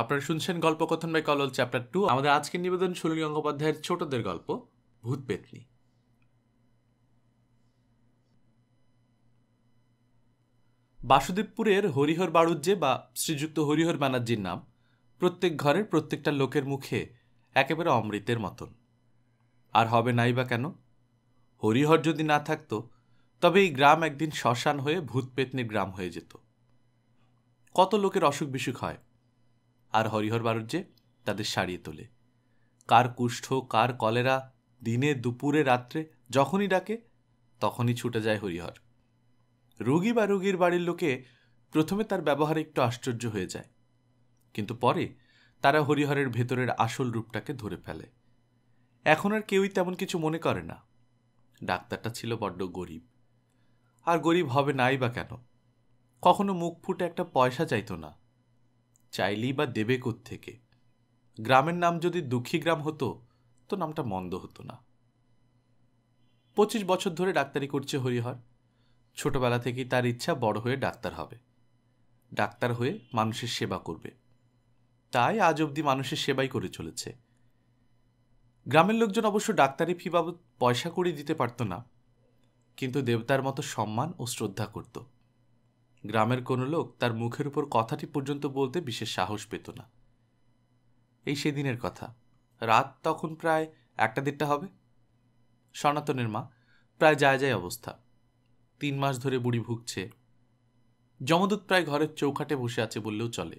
আপনারা শুনছেন গল্প কথন বাই কলল চ্যাপ্টার টু আমাদের আজকের নিবেদন সুনীল গঙ্গোপাধ্যায়ের ছোটদের গল্প ভূত পেতনি বাসুদেবপুরের হরিহর বাড়ুজ্যে বা শ্রীযুক্ত হরিহর ব্যানার্জির নাম প্রত্যেক ঘরের প্রত্যেকটা লোকের মুখে একেবারে অমৃতের মতন আর হবে নাই বা কেন হরিহর যদি না থাকতো তবে এই গ্রাম একদিন শ্মশান হয়ে ভূত পেতনির গ্রাম হয়ে যেত কত লোকের অসুখ বিসুখ হয় আর হরিহর বারুজ্যে তাদের সারিয়ে তোলে কার কুষ্ঠ কার কলেরা দিনে দুপুরে রাত্রে যখনই ডাকে তখনই ছুটে যায় হরিহর রুগী বা রুগীর বাড়ির লোকে প্রথমে তার ব্যবহারে একটু আশ্চর্য হয়ে যায় কিন্তু পরে তারা হরিহরের ভেতরের আসল রূপটাকে ধরে ফেলে এখন আর কেউই তেমন কিছু মনে করে না ডাক্তারটা ছিল বড্ড গরিব আর গরিব হবে নাই বা কেন কখনো মুখ ফুটে একটা পয়সা চাইতো না চাইলেই বা দেবে থেকে গ্রামের নাম যদি দুঃখী গ্রাম হতো তো নামটা মন্দ হতো না পঁচিশ বছর ধরে ডাক্তারি করছে হরিহর ছোটবেলা থেকেই তার ইচ্ছা বড় হয়ে ডাক্তার হবে ডাক্তার হয়ে মানুষের সেবা করবে তাই আজ অবধি মানুষের সেবাই করে চলেছে গ্রামের লোকজন অবশ্য ডাক্তারি ফি বাবদ পয়সা করে দিতে পারত না কিন্তু দেবতার মতো সম্মান ও শ্রদ্ধা করতো গ্রামের কোনো লোক তার মুখের উপর কথাটি পর্যন্ত বলতে বিশেষ সাহস পেত না এই সেদিনের কথা রাত তখন প্রায় একটা দেড়টা হবে সনাতনের মা প্রায় যায় যায় অবস্থা তিন মাস ধরে বুড়ি ভুগছে যমদূত প্রায় ঘরের চৌকাটে বসে আছে বললেও চলে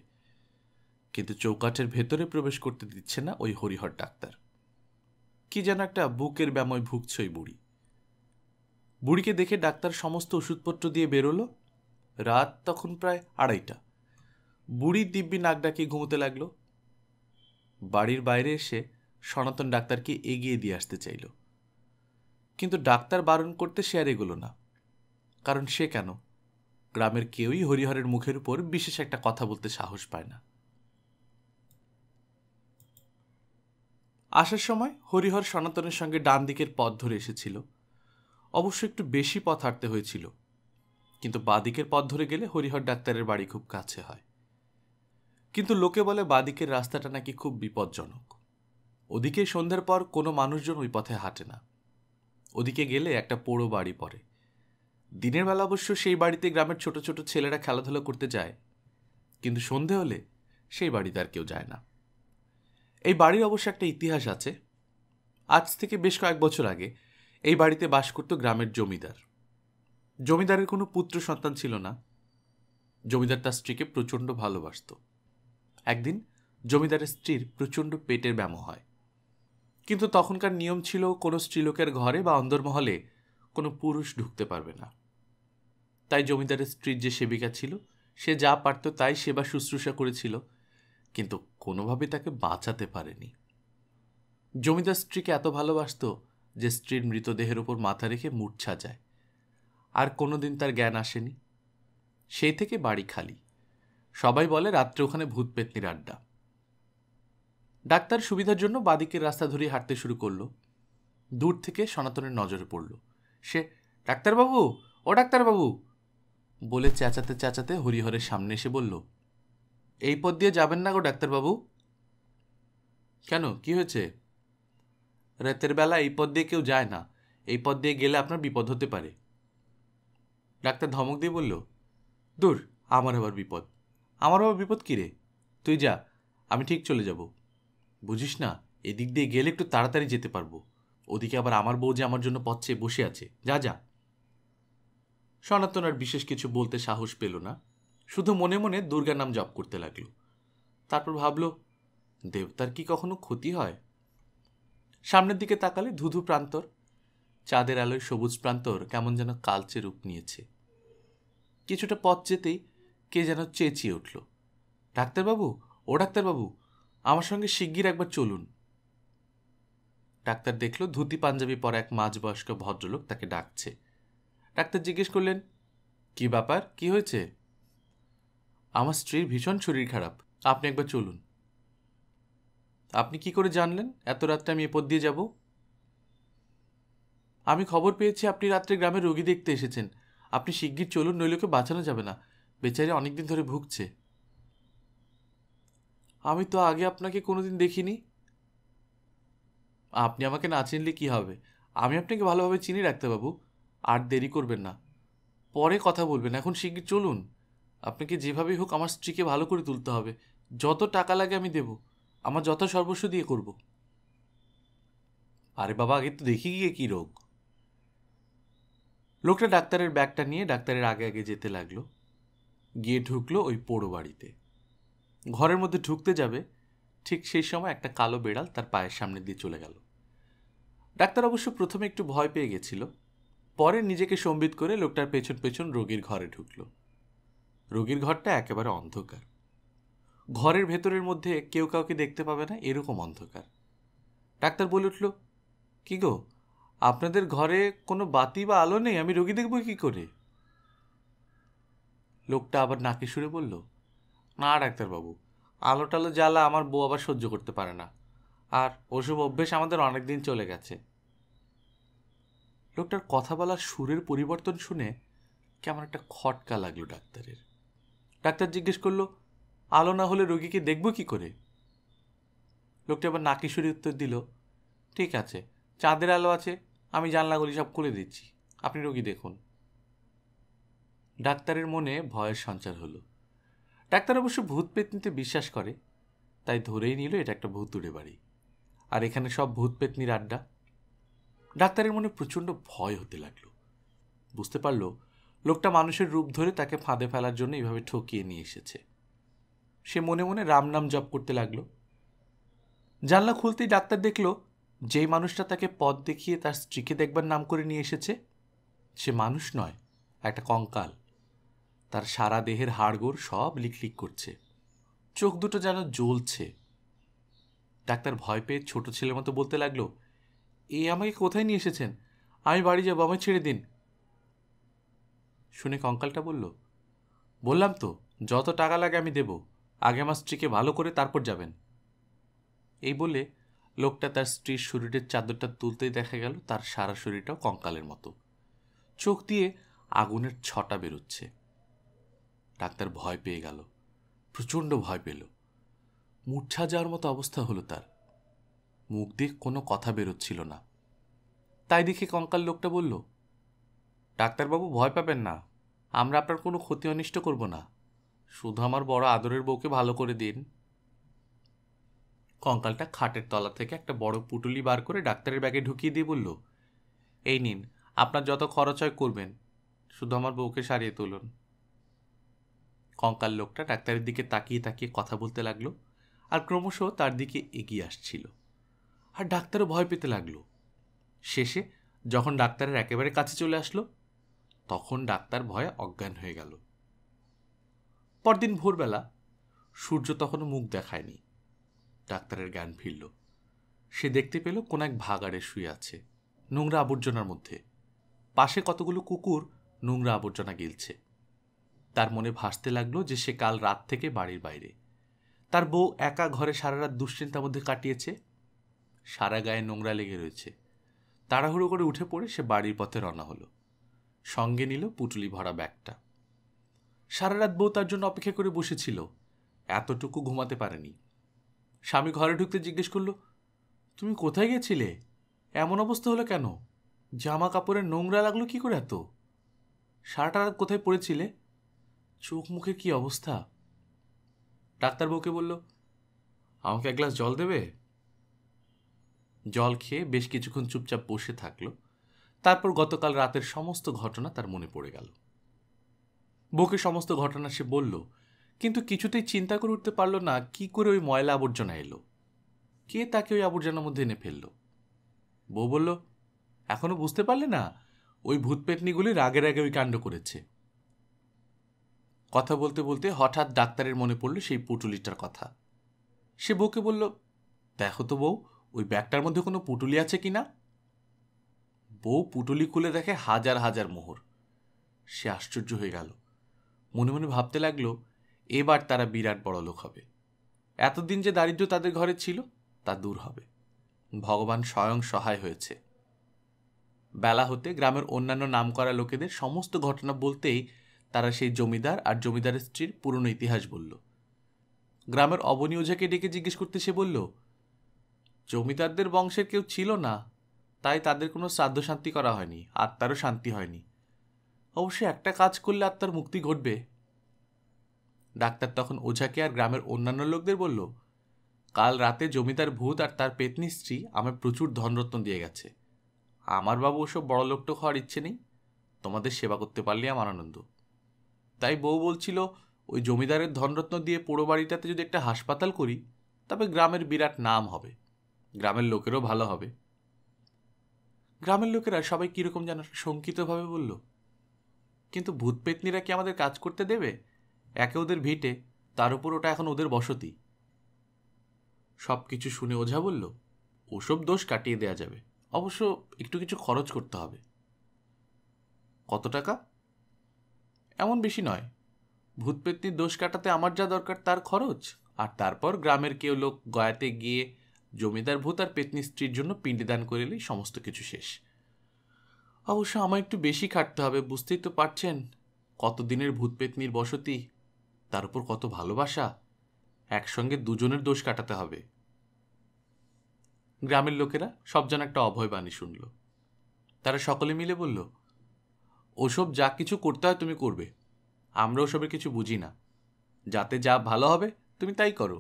কিন্তু চৌকাঠের ভেতরে প্রবেশ করতে দিচ্ছে না ওই হরিহর ডাক্তার কি যেন একটা বুকের ব্যাময় ভুগছে ওই বুড়ি বুড়িকে দেখে ডাক্তার সমস্ত ওষুধপত্র দিয়ে বেরোলো রাত তখন প্রায় আড়াইটা বুড়ির দিব্যি নাক ডাকিয়ে ঘুমোতে লাগলো বাড়ির বাইরে এসে সনাতন ডাক্তারকে এগিয়ে দিয়ে আসতে চাইল কিন্তু ডাক্তার বারণ করতে সে আর এগোলো না কারণ সে কেন গ্রামের কেউই হরিহরের মুখের উপর বিশেষ একটা কথা বলতে সাহস পায় না আসার সময় হরিহর সনাতনের সঙ্গে ডান দিকের পথ ধরে এসেছিল অবশ্য একটু বেশি পথ হাঁটতে হয়েছিল কিন্তু বাদিকের পথ ধরে গেলে হরিহর ডাক্তারের বাড়ি খুব কাছে হয় কিন্তু লোকে বলে বাদিকের রাস্তাটা নাকি খুব বিপজ্জনক ওদিকে সন্ধ্যার পর কোনো মানুষজন ওই পথে হাঁটে না ওদিকে গেলে একটা পোড়ো বাড়ি পড়ে দিনের বেলা অবশ্য সেই বাড়িতে গ্রামের ছোট ছোট ছেলেরা খেলাধুলা করতে যায় কিন্তু সন্ধে হলে সেই বাড়িতে আর কেউ যায় না এই বাড়ির অবশ্য একটা ইতিহাস আছে আজ থেকে বেশ কয়েক বছর আগে এই বাড়িতে বাস করত গ্রামের জমিদার জমিদারের কোনো পুত্র সন্তান ছিল না জমিদার তার স্ত্রীকে প্রচণ্ড ভালোবাসত একদিন জমিদারের স্ত্রীর প্রচণ্ড পেটের ব্যামো হয় কিন্তু তখনকার নিয়ম ছিল কোনো স্ত্রীলোকের ঘরে বা অন্দরমহলে কোনো পুরুষ ঢুকতে পারবে না তাই জমিদারের স্ত্রীর যে সেবিকা ছিল সে যা পারত তাই সেবা শুশ্রূষা করেছিল কিন্তু কোনোভাবে তাকে বাঁচাতে পারেনি জমিদার স্ত্রীকে এত ভালোবাসত যে স্ত্রীর মৃতদেহের ওপর মাথা রেখে মূর্ছা যায় আর কোনো দিন তার জ্ঞান আসেনি সেই থেকে বাড়ি খালি সবাই বলে রাত্রে ওখানে ভূত পেতনির আড্ডা ডাক্তার সুবিধার জন্য বাদিকের রাস্তা ধরে হাঁটতে শুরু করলো দূর থেকে সনাতনের নজরে পড়ল সে ডাক্তারবাবু ও ডাক্তারবাবু বলে চেঁচাতে চেঁচাতে হরিহরের সামনে এসে বলল এই পথ দিয়ে যাবেন না গো ডাক্তারবাবু কেন কি হয়েছে রাতের বেলা এই পথ দিয়ে কেউ যায় না এই পথ দিয়ে গেলে আপনার বিপদ হতে পারে ডাক্তার ধমক দিয়ে বলল দূর আমার আবার বিপদ আমার আবার বিপদ কী রে তুই যা আমি ঠিক চলে যাব বুঝিস না এদিক দিয়ে গেলে একটু তাড়াতাড়ি যেতে পারবো ওদিকে আবার আমার বউ যে আমার জন্য পথ চেয়ে বসে আছে যা যা সনাতন আর বিশেষ কিছু বলতে সাহস পেল না শুধু মনে মনে দুর্গার নাম জপ করতে লাগল তারপর ভাবল দেবতার কি কখনো ক্ষতি হয় সামনের দিকে তাকালে ধুধু প্রান্তর চাঁদের আলোয় সবুজ প্রান্তর কেমন যেন কালচে রূপ নিয়েছে কিছুটা পথ যেতেই কে যেন চেঁচিয়ে উঠল ডাক্তারবাবু ও ডাক্তারবাবু আমার সঙ্গে শিগগির একবার চলুন ডাক্তার দেখল ধুতি পাঞ্জাবি পরা এক মাঝবয়স্ক ভদ্রলোক তাকে ডাকছে ডাক্তার জিজ্ঞেস করলেন কি ব্যাপার কি হয়েছে আমার স্ত্রীর ভীষণ শরীর খারাপ আপনি একবার চলুন আপনি কি করে জানলেন এত রাত্রে আমি এপর দিয়ে যাবো আমি খবর পেয়েছি আপনি রাত্রে গ্রামে রোগী দেখতে এসেছেন আপনি শিগগির চলুন নইলকে বাঁচানো যাবে না বেচারি অনেকদিন ধরে ভুগছে আমি তো আগে আপনাকে কোনোদিন দেখিনি আপনি আমাকে না চিনলে কী হবে আমি আপনাকে ভালোভাবে চিনি রাখতে বাবু আর দেরি করবেন না পরে কথা বলবেন এখন শিগগির চলুন আপনাকে যেভাবেই হোক আমার স্ত্রীকে ভালো করে তুলতে হবে যত টাকা লাগে আমি দেব আমার যত সর্বস্ব দিয়ে করব আরে বাবা আগে তো দেখি গিয়ে কী রোগ লোকটা ডাক্তারের ব্যাগটা নিয়ে ডাক্তারের আগে আগে যেতে লাগলো গিয়ে ঢুকলো ওই পোড়ো বাড়িতে ঘরের মধ্যে ঢুকতে যাবে ঠিক সেই সময় একটা কালো বেড়াল তার পায়ের সামনে দিয়ে চলে গেল ডাক্তার অবশ্য প্রথমে একটু ভয় পেয়ে গেছিল পরে নিজেকে সম্বিত করে লোকটার পেছন পেছন রোগীর ঘরে ঢুকল রোগীর ঘরটা একেবারে অন্ধকার ঘরের ভেতরের মধ্যে কেউ কাউকে দেখতে পাবে না এরকম অন্ধকার ডাক্তার বলে উঠল কি গো আপনাদের ঘরে কোনো বাতি বা আলো নেই আমি রোগী দেখব কি করে লোকটা আবার নাকি সুরে বলল না ডাক্তারবাবু আলো টালো জ্বালা আমার বউ আবার সহ্য করতে পারে না আর ওসব অভ্যেস আমাদের অনেক দিন চলে গেছে লোকটার কথা বলার সুরের পরিবর্তন শুনে কেমন একটা খটকা লাগলো ডাক্তারের ডাক্তার জিজ্ঞেস করলো আলো না হলে রোগীকে দেখব কি করে লোকটা আবার নাকি সুরে উত্তর দিল ঠিক আছে চাঁদের আলো আছে আমি জানলাগুলি সব খুলে দিচ্ছি আপনি রোগী দেখুন ডাক্তারের মনে ভয়ের সঞ্চার হল ডাক্তার অবশ্য ভূত পেতনিতে বিশ্বাস করে তাই ধরেই নিল এটা একটা ভূতুড়ে বাড়ি আর এখানে সব ভূত পেতনির আড্ডা ডাক্তারের মনে প্রচণ্ড ভয় হতে লাগলো বুঝতে পারল লোকটা মানুষের রূপ ধরে তাকে ফাঁদে ফেলার জন্য এইভাবে ঠকিয়ে নিয়ে এসেছে সে মনে মনে রাম নাম জপ করতে লাগলো জানলা খুলতেই ডাক্তার দেখলো যেই মানুষটা তাকে পথ দেখিয়ে তার স্ত্রীকে দেখবার নাম করে নিয়ে এসেছে সে মানুষ নয় একটা কঙ্কাল তার সারা দেহের হাড়গোড় সব লিকলিক করছে চোখ দুটো যেন জ্বলছে ডাক্তার ভয় পেয়ে ছোট ছেলের মতো বলতে লাগলো এ আমাকে কোথায় নিয়ে এসেছেন আমি বাড়ি যাবো আমায় ছেড়ে দিন শুনে কঙ্কালটা বলল বললাম তো যত টাকা লাগে আমি দেব আগে আমার স্ত্রীকে ভালো করে তারপর যাবেন এই বলে লোকটা তার স্ত্রীর শরীরের চাদরটা তুলতেই দেখা গেল তার সারা শরীরটাও কঙ্কালের মতো চোখ দিয়ে আগুনের ছটা বেরোচ্ছে ডাক্তার ভয় পেয়ে গেল প্রচণ্ড ভয় পেল মূর্ছা যাওয়ার মতো অবস্থা হলো তার মুখ দিয়ে কোনো কথা বেরোচ্ছিল না তাই দেখে কঙ্কাল লোকটা বলল ডাক্তারবাবু ভয় পাবেন না আমরা আপনার কোনো ক্ষতি অনিষ্ট করব না শুধু আমার বড় আদরের বউকে ভালো করে দিন কঙ্কালটা খাটের তলা থেকে একটা বড় পুটুলি বার করে ডাক্তারের ব্যাগে ঢুকিয়ে দিয়ে বলল এই নিন আপনার যত খরচ হয় করবেন শুধু আমার বউকে সারিয়ে তুলুন কঙ্কাল লোকটা ডাক্তারের দিকে তাকিয়ে তাকিয়ে কথা বলতে লাগলো আর ক্রমশ তার দিকে এগিয়ে আসছিল আর ডাক্তারও ভয় পেতে লাগলো শেষে যখন ডাক্তারের একেবারে কাছে চলে আসলো তখন ডাক্তার ভয়ে অজ্ঞান হয়ে গেল পরদিন ভোরবেলা সূর্য তখনও মুখ দেখায়নি ডাক্তারের জ্ঞান ফিরল সে দেখতে পেল কোন এক ভাগাড়ে শুয়ে আছে নোংরা আবর্জনার মধ্যে পাশে কতগুলো কুকুর নোংরা আবর্জনা গিলছে তার মনে ভাসতে লাগলো যে সে কাল রাত থেকে বাড়ির বাইরে তার বউ একা ঘরে সারা রাত দুশ্চিন্তার মধ্যে কাটিয়েছে সারা গায়ে নোংরা লেগে রয়েছে তাড়াহুড়ো করে উঠে পড়ে সে বাড়ির পথে রওনা হলো সঙ্গে নিল পুটুলি ভরা ব্যাগটা সারা রাত বউ তার জন্য অপেক্ষা করে বসেছিল এতটুকু ঘুমাতে পারেনি স্বামী ঘরে ঢুকতে জিজ্ঞেস করলো তুমি কোথায় গেছিলে এমন অবস্থা হলো কেন জামা কাপড়ের নোংরা লাগলো কি করে এত সারাটা রাত কোথায় পড়েছিলে চোখ মুখের কি অবস্থা ডাক্তার বউকে বলল আমাকে এক গ্লাস জল দেবে জল খেয়ে বেশ কিছুক্ষণ চুপচাপ বসে থাকলো তারপর গতকাল রাতের সমস্ত ঘটনা তার মনে পড়ে গেল বউকে সমস্ত ঘটনা সে বলল কিন্তু কিছুতেই চিন্তা করে উঠতে পারল না কি করে ওই ময়লা আবর্জনা এলো কে তাকে ওই আবর্জনার মধ্যে এনে ফেলল বউ বলল এখনও বুঝতে পারলে না ওই ভূতপেটনিগুলি রাগের আগে ওই কাণ্ড করেছে কথা বলতে বলতে হঠাৎ ডাক্তারের মনে পড়ল সেই পুটুলিটার কথা সে বউকে বলল দেখো তো বউ ওই ব্যাগটার মধ্যে কোনো পুটুলি আছে কি না বউ পুটুলি খুলে দেখে হাজার হাজার মোহর সে আশ্চর্য হয়ে গেল মনে মনে ভাবতে লাগলো এবার তারা বিরাট বড় লোক হবে এতদিন যে দারিদ্র তাদের ঘরে ছিল তা দূর হবে ভগবান স্বয়ং সহায় হয়েছে বেলা হতে গ্রামের অন্যান্য নামকরা লোকেদের সমস্ত ঘটনা বলতেই তারা সেই জমিদার আর জমিদারের স্ত্রীর পুরনো ইতিহাস বলল গ্রামের অবনী ওঝাকে ডেকে জিজ্ঞেস করতে সে বলল জমিদারদের বংশের কেউ ছিল না তাই তাদের কোনো শ্রাদ্ধ শান্তি করা হয়নি আত্মারও শান্তি হয়নি অবশ্যই একটা কাজ করলে আত্মার মুক্তি ঘটবে ডাক্তার তখন ওঝাকে আর গ্রামের অন্যান্য লোকদের বলল কাল রাতে জমিদার ভূত আর তার পেতনী স্ত্রী আমার প্রচুর ধনরত্ন দিয়ে গেছে আমার বাবু ওসব বড় লোকটো হওয়ার ইচ্ছে নেই তোমাদের সেবা করতে পারলে আমার আনন্দ তাই বউ বলছিল ওই জমিদারের ধনরত্ন দিয়ে পোড়ো বাড়িটাতে যদি একটা হাসপাতাল করি তবে গ্রামের বিরাট নাম হবে গ্রামের লোকেরও ভালো হবে গ্রামের লোকেরা সবাই কীরকম যেন শঙ্কিতভাবে বলল কিন্তু ভূত পেতনিরা কি আমাদের কাজ করতে দেবে একে ওদের ভিটে তার উপর ওটা এখন ওদের বসতি সব কিছু শুনে ওঝা বলল ওসব দোষ কাটিয়ে দেয়া যাবে অবশ্য একটু কিছু খরচ করতে হবে কত টাকা এমন বেশি নয় ভূতপেত্নির দোষ কাটাতে আমার যা দরকার তার খরচ আর তারপর গ্রামের কেউ লোক গয়াতে গিয়ে জমিদার ভূত আর পেতনি স্ত্রীর জন্য পিণ্ডিদান করে এলেই সমস্ত কিছু শেষ অবশ্য আমার একটু বেশি খাটতে হবে বুঝতেই তো পারছেন কতদিনের ভূত বসতি তার উপর কত ভালোবাসা একসঙ্গে দুজনের দোষ কাটাতে হবে গ্রামের লোকেরা সব যেন একটা অভয় বাণী শুনল তারা সকলে মিলে বলল ওসব যা কিছু করতে হয় তুমি করবে আমরা ওসবে কিছু বুঝি না যাতে যা ভালো হবে তুমি তাই করো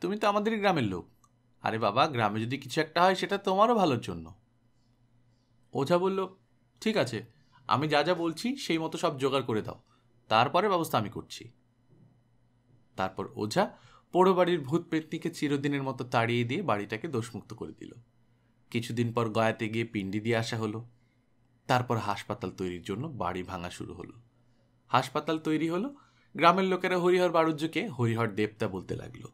তুমি তো আমাদেরই গ্রামের লোক আরে বাবা গ্রামে যদি কিছু একটা হয় সেটা তোমারও ভালোর জন্য ওঝা বলল ঠিক আছে আমি যা যা বলছি সেই মতো সব জোগাড় করে দাও তারপরে ব্যবস্থা আমি করছি তারপর ওঝা পোড়ো বাড়ির ভূত প্রেতনিকে চিরদিনের মতো তাড়িয়ে দিয়ে বাড়িটাকে দোষমুক্ত করে দিল কিছুদিন পর গয়াতে গিয়ে পিণ্ডি দিয়ে আসা হলো তারপর হাসপাতাল তৈরির জন্য বাড়ি ভাঙা শুরু হলো হাসপাতাল তৈরি হলো গ্রামের লোকেরা হরিহর বাড়ুজ্যকে হরিহর দেবতা বলতে লাগলো